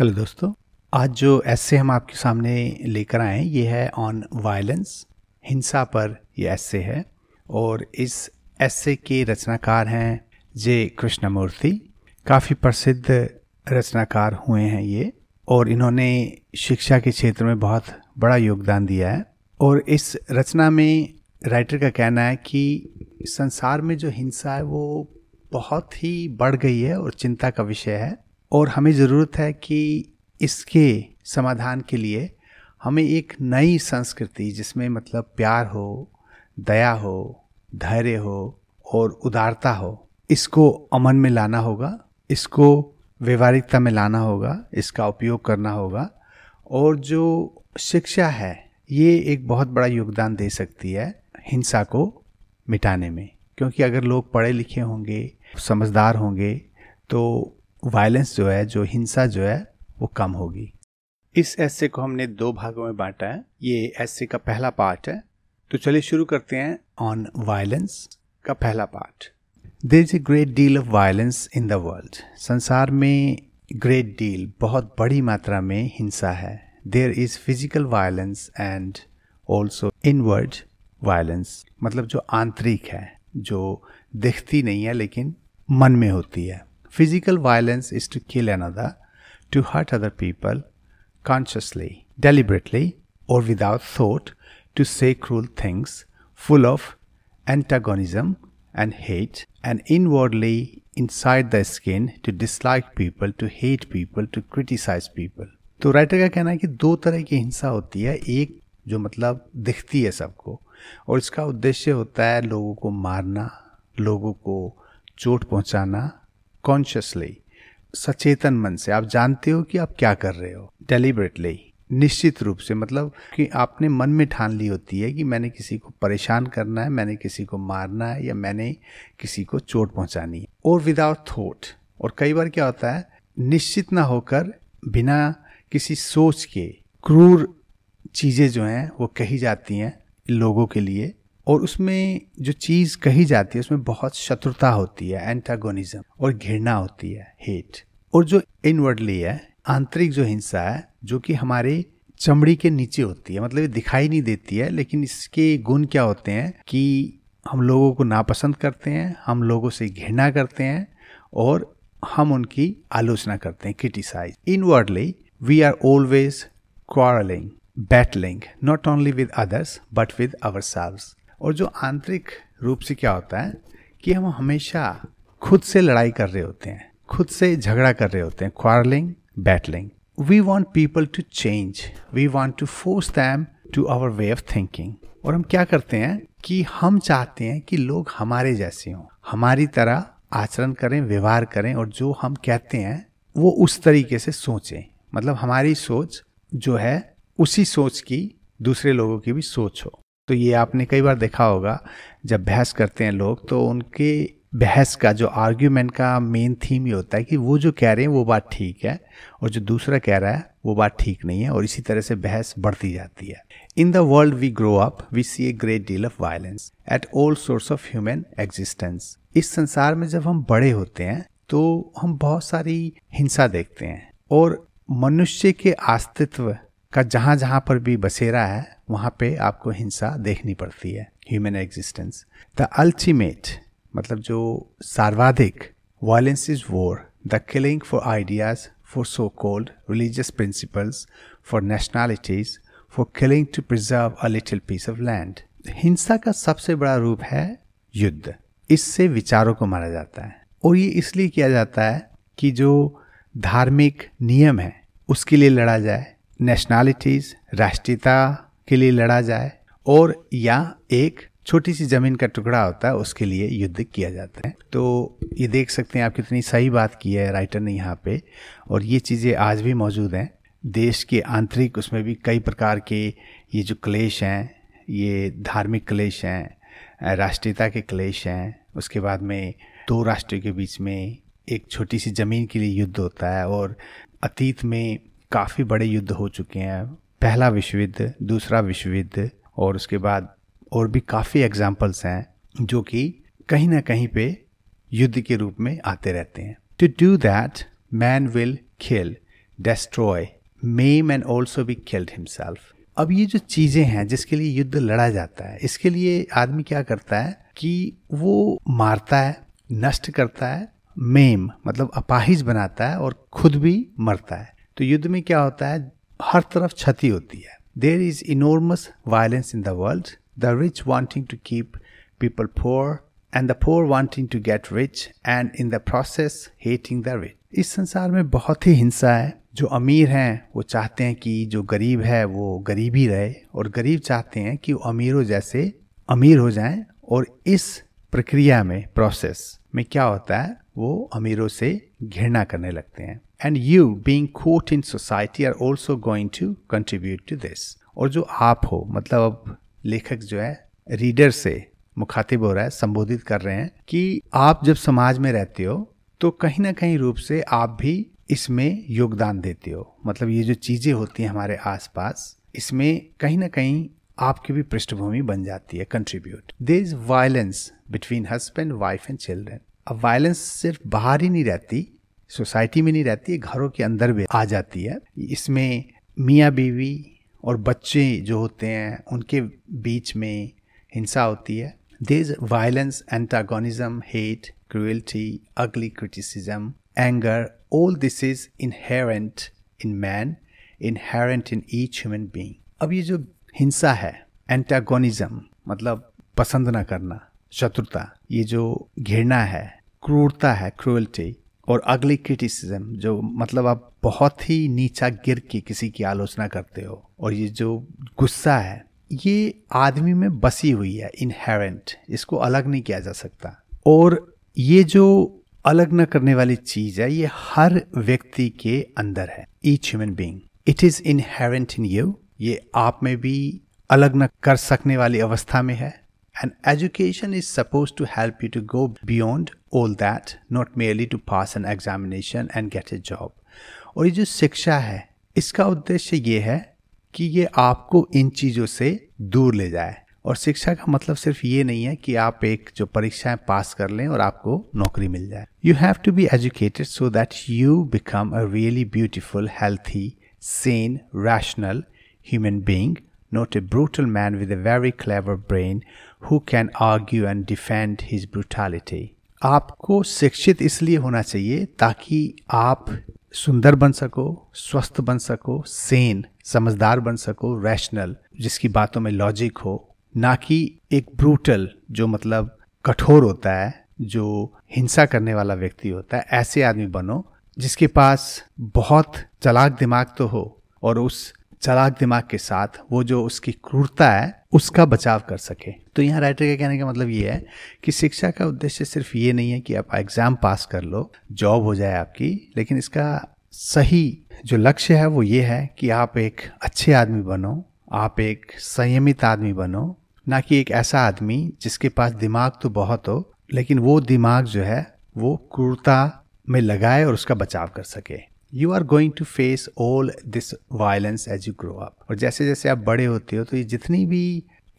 Hello दोस्तों आज जो ऐसे हम आपके सामने लेकर आए हैं ये है ऑन वायलेंस हिंसा पर ये ऐसे है और इस ऐसे के रचनाकार हैं जे कृष्णमूर्ति काफ़ी प्रसिद्ध रचनाकार हुए हैं ये और इन्होंने शिक्षा के क्षेत्र में बहुत बड़ा योगदान दिया है और इस रचना में राइटर का कहना है कि संसार में जो हिंसा है वो बहुत ही बढ़ गई है और चिंता का विषय है और हमें ज़रूरत है कि इसके समाधान के लिए हमें एक नई संस्कृति जिसमें मतलब प्यार हो दया हो धैर्य हो और उदारता हो इसको अमन में लाना होगा इसको व्यवहारिकता में लाना होगा इसका उपयोग करना होगा और जो शिक्षा है ये एक बहुत बड़ा योगदान दे सकती है हिंसा को मिटाने में क्योंकि अगर लोग पढ़े लिखे होंगे समझदार होंगे तो वायलेंस जो है जो हिंसा जो है वो कम होगी इस ऐसे को हमने दो भागों में बांटा है ये ऐसे का पहला पार्ट है तो चलिए शुरू करते हैं ऑन वायलेंस का पहला part there is a great deal of violence in the world संसार में ग्रेट डील बहुत बड़ी मात्रा में हिंसा है there is physical violence and also inward violence मतलब जो आंतरिक है जो दिखती नहीं है लेकिन मन में होती है Physical violence is to kill another, to hurt other people, consciously, deliberately, or without thought, to say cruel things, full of antagonism and hate, and inwardly inside the skin to dislike people, to hate people, to criticize people. तो writer का कहना है कि दो तरह की हिंसा होती है एक जो मतलब दिखती है सबको और इसका उद्देश्य होता है लोगों को मारना लोगों को चोट पहुंचाना कॉन्शियसली सचेतन मन से आप जानते हो कि आप क्या कर रहे हो डेलिबरेटली निश्चित रूप से मतलब कि आपने मन में ठान ली होती है कि मैंने किसी को परेशान करना है मैंने किसी को मारना है या मैंने किसी को चोट पहुंचानी है और विदाउट थॉट और कई बार क्या होता है निश्चित ना होकर बिना किसी सोच के क्रूर चीज़ें जो हैं वो कही जाती हैं लोगों के लिए और उसमें जो चीज़ कही जाती है उसमें बहुत शत्रुता होती है एंटागोनिज्म और घृणा होती है हेट और जो इनवर्डली है आंतरिक जो हिंसा है जो कि हमारे चमड़ी के नीचे होती है मतलब ये दिखाई नहीं देती है लेकिन इसके गुण क्या होते हैं कि हम लोगों को नापसंद करते हैं हम लोगों से घृणा करते हैं और हम उनकी आलोचना करते हैं criticize inwardly we are always quarrelling battling not only with others but with ourselves और जो आंतरिक रूप से क्या होता है कि हम हमेशा खुद से लड़ाई कर रहे होते हैं खुद से झगड़ा कर रहे होते हैं quarrelling battling we want people to change we want to force them to our way of thinking और हम क्या करते हैं कि हम चाहते हैं कि लोग हमारे जैसे हों हमारी तरह आचरण करें व्यवहार करें और जो हम कहते हैं वो उस तरीके से सोचें मतलब हमारी सोच जो है उसी सोच की दूसरे लोगों की भी सोच हो तो ये आपने कई बार देखा होगा जब बहस करते हैं लोग तो उनके बहस का जो आर्ग्यूमेंट का मेन थीम ये होता है कि वो जो कह रहे हैं वो बात ठीक है और जो दूसरा कह रहा है वो बात ठीक नहीं है और इसी तरह से बहस बढ़ती जाती है in the world we grow up we see a great deal of violence at all source of human existence इस संसार में जब हम बड़े होते हैं तो हम बहुत सारी हिंसा देखते हैं और मनुष्य के अस्तित्व का जहाँ जहाँ पर भी बसेरा है वहाँ पे आपको हिंसा देखनी पड़ती है ह्यूमन एग्जिस्टेंस द अल्टीमेट मतलब जो सर्वाधिक violence is war the killing for ideas for so called religious principles for nationalities for killing to preserve a little piece of land हिंसा का सबसे बड़ा रूप है युद्ध इससे विचारों को मारा जाता है और ये इसलिए किया जाता है कि जो धार्मिक नियम है उसके लिए लड़ा जाए नेशनैलिटीज राष्ट्रीयता के लिए लड़ा जाए और या एक छोटी सी जमीन का टुकड़ा होता है उसके लिए युद्ध किया जाता है तो ये देख सकते हैं आप कितनी सही बात की है राइटर ने यहाँ पे और ये चीज़ें आज भी मौजूद हैं देश के आंतरिक उसमें भी कई प्रकार के ये जो क्लेश हैं ये धार्मिक क्लेश हैं राष्ट्रीयता के क्लेश हैं उसके बाद में दो राष्ट्रों के बीच में एक छोटी सी ज़मीन के लिए युद्ध होता है और अतीत में काफ़ी बड़े युद्ध हो चुके हैं पहला विश्व युद्ध दूसरा विश्व युद्ध और उसके बाद और भी काफ़ी एग्जाम्पल्स हैं जो कि कहीं ना कहीं पे युद्ध के रूप में आते रहते हैं to do that man will kill destroy them and also be killed himself अब ये जो चीज़ें हैं जिसके लिए युद्ध लड़ा जाता है इसके लिए आदमी क्या करता है कि वो मारता है नष्ट करता है मेम मतलब अपाहिज बनाता है और खुद भी मरता है तो युद्ध में क्या होता है हर तरफ क्षति होती है there is enormous violence in the world the rich wanting to keep people poor and the poor wanting to get rich and in the process hating the rich इस संसार में बहुत ही हिंसा है जो अमीर हैं वो चाहते हैं कि जो गरीब है वो गरीब ही रहे और गरीब चाहते हैं कि वो अमीरों जैसे अमीर हो जाएं और इस प्रक्रिया में प्रोसेस में क्या होता है वो अमीरों से घृणा करने लगते हैं and you being caught in society are also going to contribute to this और जो आप हो मतलब अब लेखक जो है रीडर से मुखातिब हो रहा है संबोधित कर रहे हैं कि आप जब समाज में रहते हो तो कहीं ना कहीं रूप से आप भी इसमें योगदान देते हो मतलब ये जो चीज़ें होती हैं हमारे आसपास इसमें कहीं ना कहीं आपकी भी पृष्ठभूमि बन जाती है contribute there is violence between husband wife and children अब वायलेंस सिर्फ बाहर ही नहीं रहती सोसाइटी में नहीं रहती है घरों के अंदर भी आ जाती है इसमें मियाँ बीवी और बच्चे जो होते हैं उनके बीच में हिंसा होती है there is violence antagonism hate cruelty ugly criticism anger all this is inherent in man inherent in each human being अब ये जो हिंसा है एंटागोनिज्म मतलब पसंद ना करना शत्रुता ये जो घृणा है क्रूरता है क्रूअल्टी और अगली क्रिटिसिज्म जो मतलब आप बहुत ही नीचा गिर के किसी की आलोचना करते हो और ये जो गुस्सा है ये आदमी में बसी हुई है इनहेरेंट इसको अलग नहीं किया जा सकता और ये जो अलग न करने वाली चीज़ है ये हर व्यक्ति के अंदर है each human being it is inherent in you ये आप में भी अलग न कर सकने वाली अवस्था में है and education is suppose to help you to go beyond all that, not merely to pass an examination and get a job. और ये जो शिक्षा है इसका उद्देश्य ये है कि ये आपको इन चीज़ों से दूर ले जाए और शिक्षा का मतलब सिर्फ ये नहीं है कि आप एक जो परीक्षाएं पास कर लें और आपको नौकरी मिल जाए you have to be educated so that you become a really beautiful healthy sane rational human being not a brutal man with a very clever brain who can argue and defend his brutality. आपको शिक्षित इसलिए होना चाहिए ताकि आप सुंदर बन सको स्वस्थ बन सको सेन समझदार बन सको रैशनल जिसकी बातों में लॉजिक हो ना कि एक ब्रूटल जो मतलब कठोर होता है जो हिंसा करने वाला व्यक्ति होता है ऐसे आदमी बनो जिसके पास बहुत चलाक दिमाग तो हो और उस चालाक दिमाग के साथ वो जो उसकी क्रूरता है उसका बचाव कर सके तो यहाँ राइटर के कहने का मतलब ये है कि शिक्षा का उद्देश्य सिर्फ ये नहीं है कि आप एग्जाम पास कर लो जॉब हो जाए आपकी लेकिन इसका सही जो लक्ष्य है वो ये है कि आप एक अच्छे आदमी बनो आप एक संयमित आदमी बनो ना कि एक ऐसा आदमी जिसके पास दिमाग तो बहुत हो लेकिन वो दिमाग जो है वो क्रूरता में लगाए और उसका बचाव कर सके you are going to face all this violence as you grow up और जैसे जैसे आप बड़े होते हो तो ये जितनी भी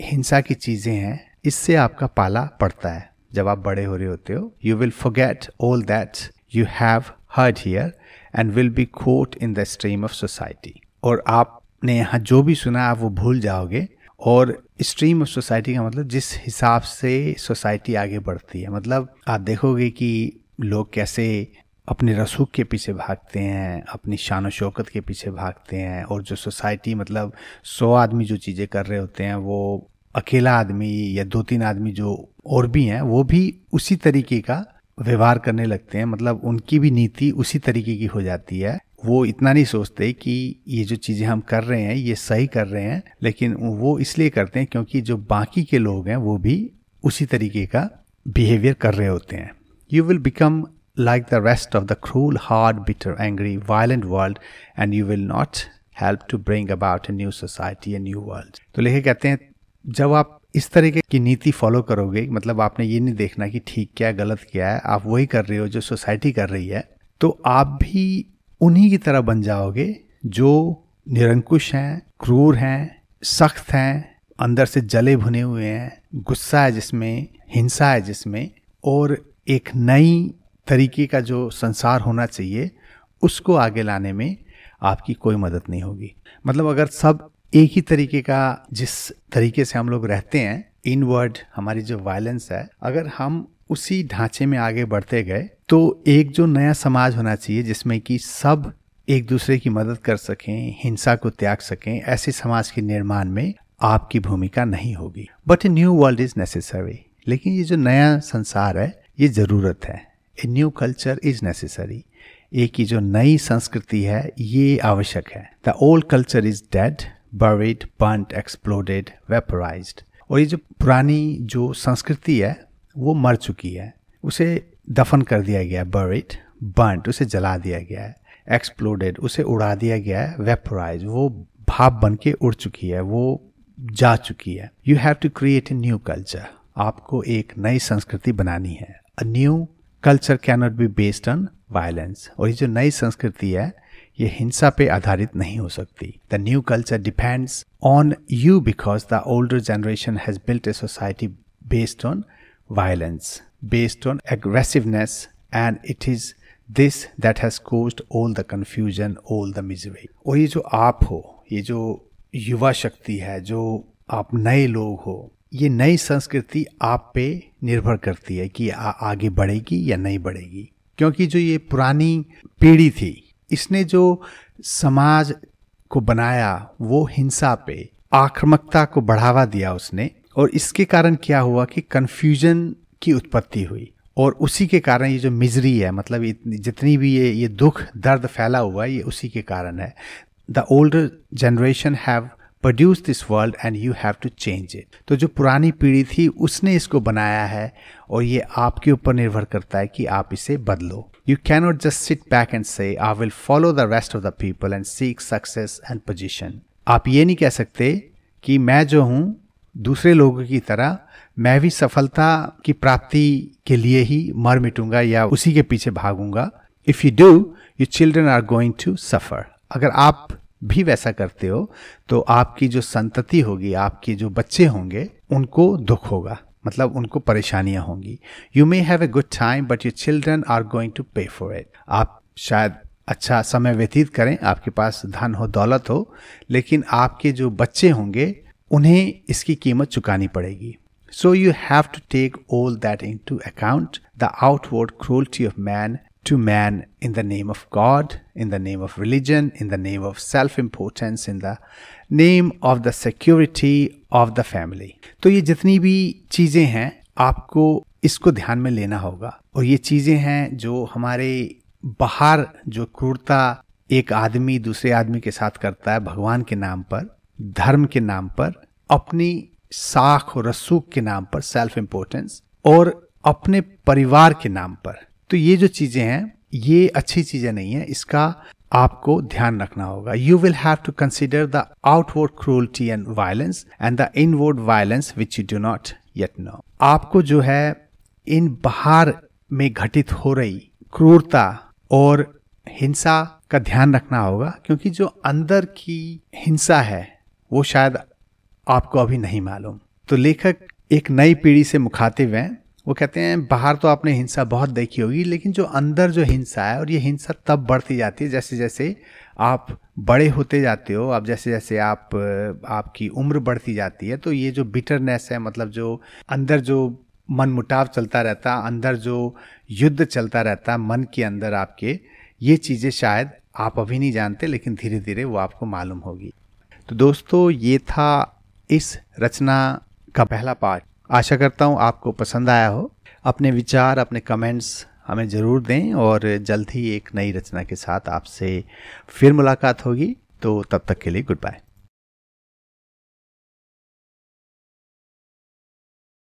हिंसा की चीज़ें हैं इससे आपका पाला पड़ता है जब आप बड़े हो रहे होते हो you will forget all that you have heard here and will be caught in the stream of society और आपने यहाँ जो भी सुना आप वो भूल जाओगे और स्ट्रीम ऑफ सोसाइटी का मतलब जिस हिसाब से सोसाइटी आगे बढ़ती है मतलब आप देखोगे कि लोग कैसे अपने रसूख के पीछे भागते हैं अपनी शान शौकत के पीछे भागते हैं और जो सोसाइटी मतलब सौ आदमी जो चीज़ें कर रहे होते हैं वो अकेला आदमी या दो तीन आदमी जो और भी हैं वो भी उसी तरीके का व्यवहार करने लगते हैं मतलब उनकी भी नीति उसी तरीके की हो जाती है वो इतना नहीं सोचते कि ये जो चीज़ें हम कर रहे हैं ये सही कर रहे हैं लेकिन वो इसलिए करते हैं क्योंकि जो बाकी के लोग हैं वो भी उसी तरीके का बिहेवियर कर रहे होते हैं you will become like the rest of the cruel, hard, bitter, angry, violent world and you will not help to bring about a new society, a new world. तो लेखक कहते हैं जब आप इस तरीके की नीति फॉलो करोगे मतलब आपने ये नहीं देखना कि ठीक क्या गलत क्या है आप वही कर रहे हो जो सोसाइटी कर रही है तो आप भी उन्हीं की तरह बन जाओगे जो निरंकुश हैं क्रूर हैं सख्त हैं अंदर से जले भुने हुए हैं गुस्सा है जिसमें हिंसा है जिसमें और एक नई तरीके का जो संसार होना चाहिए उसको आगे लाने में आपकी कोई मदद नहीं होगी मतलब अगर सब एक ही तरीके का जिस तरीके से हम लोग रहते हैं इनवर्ड हमारी जो वायलेंस है अगर हम उसी ढांचे में आगे बढ़ते गए तो एक जो नया समाज होना चाहिए जिसमें कि सब एक दूसरे की मदद कर सकें हिंसा को त्याग सकें ऐसे समाज के निर्माण में आपकी भूमिका नहीं होगी but new world is necessary लेकिन ये जो नया संसार है ये जरूरत है a new culture is necessary एक की जो नई संस्कृति है ये आवश्यक है the old culture is dead buried burnt exploded vaporise और ये जो पुरानी जो संस्कृति है वो मर चुकी है उसे दफन कर दिया गया है बर्ड बंट उसे जला दिया गया है एक्सप्लोडेड उसे उड़ा दिया गया है वेपराइज वो भाप बन के उड़ चुकी है वो जा चुकी है you have to create a new culture आपको एक नई संस्कृति बनानी है a new culture cannot be based on violence और ये जो नई संस्कृति है ये हिंसा पे आधारित नहीं हो सकती the new culture depends on you because the older generation has built a society based on violence based on aggressiveness and it is this that has caused all the confusion all the misery और ये जो आप हो ये जो युवा शक्ति है जो आप नए लोग हो ये नई संस्कृति आप पे निर्भर करती है कि आ, आगे बढ़ेगी या नहीं बढ़ेगी क्योंकि जो ये पुरानी पीढ़ी थी इसने जो समाज को बनाया वो हिंसा पे आक्रामकता को बढ़ावा दिया उसने और इसके कारण क्या हुआ कि कन्फ्यूजन की उत्पत्ति हुई और उसी के कारण ये जो मिजरी है मतलब जितनी भी ये ये दुख दर्द फैला हुआ है ये उसी के कारण है the old generation have produce this world and you have to change it तो जो पुरानी पीढ़ी थी उसने इसको बनाया है और ये आपके ऊपर निर्भर करता है कि आप इसे बदलो you cannot just sit back and say I will follow the rest of the people and seek success and position आप ये नहीं कह सकते कि मैं जो हूँ दूसरे लोगों की तरह मैं भी सफलता की प्राप्ति के लिए ही मर मिटूंगा या उसी के पीछे भागूंगा if you do you children are going to suffer अगर आप भी वैसा करते हो तो आपकी जो संतति होगी आपके जो बच्चे होंगे उनको दुख होगा मतलब उनको परेशानियां होंगी you may have a good time but your children are going to pay for it आप शायद अच्छा समय व्यतीत करें आपके पास धन हो दौलत हो लेकिन आपके जो बच्चे होंगे उन्हें इसकी कीमत चुकानी पड़ेगी so you have to take all that into account the outward cruelty of man to man in the name of God, in the name of religion, in the name of self importance, in the name of the security of the family. तो ये जितनी भी चीजें हैं आपको इसको ध्यान में लेना होगा और ये चीजें हैं जो हमारे बाहर जो क्रूरता एक आदमी दूसरे आदमी के साथ करता है भगवान के नाम पर धर्म के नाम पर अपनी साख और रसूख के नाम पर सेल्फ इम्पोर्टेंस और अपने परिवार के नाम पर तो ये जो चीज़ें हैं ये अच्छी चीज़ें नहीं है इसका आपको ध्यान रखना होगा you will have to consider the outward cruelty and violence and the inward violence which you do not yet know आपको जो है इन बाहर में घटित हो रही क्रूरता और हिंसा का ध्यान रखना होगा क्योंकि जो अंदर की हिंसा है वो शायद आपको अभी नहीं मालूम तो लेखक एक नई पीढ़ी से मुखातिब हैं वो कहते हैं बाहर तो आपने हिंसा बहुत देखी होगी लेकिन जो अंदर जो हिंसा है और ये हिंसा तब बढ़ती जाती है जैसे जैसे आप बड़े होते जाते हो आप जैसे जैसे आप आपकी उम्र बढ़ती जाती है तो ये जो बिटरनेस है मतलब जो अंदर जो मन मुटाव चलता रहता अंदर जो युद्ध चलता रहता मन के अंदर आपके ये चीज़ें शायद आप अभी नहीं जानते लेकिन धीरे धीरे वो आपको मालूम होगी तो दोस्तों ये था इस रचना का पहला पार्ट आशा करता हूँ आपको पसंद आया हो अपने विचार अपने कमेंट्स हमें ज़रूर दें और जल्द ही एक नई रचना के साथ आपसे फिर मुलाकात होगी तो तब तक के लिए गुड बाय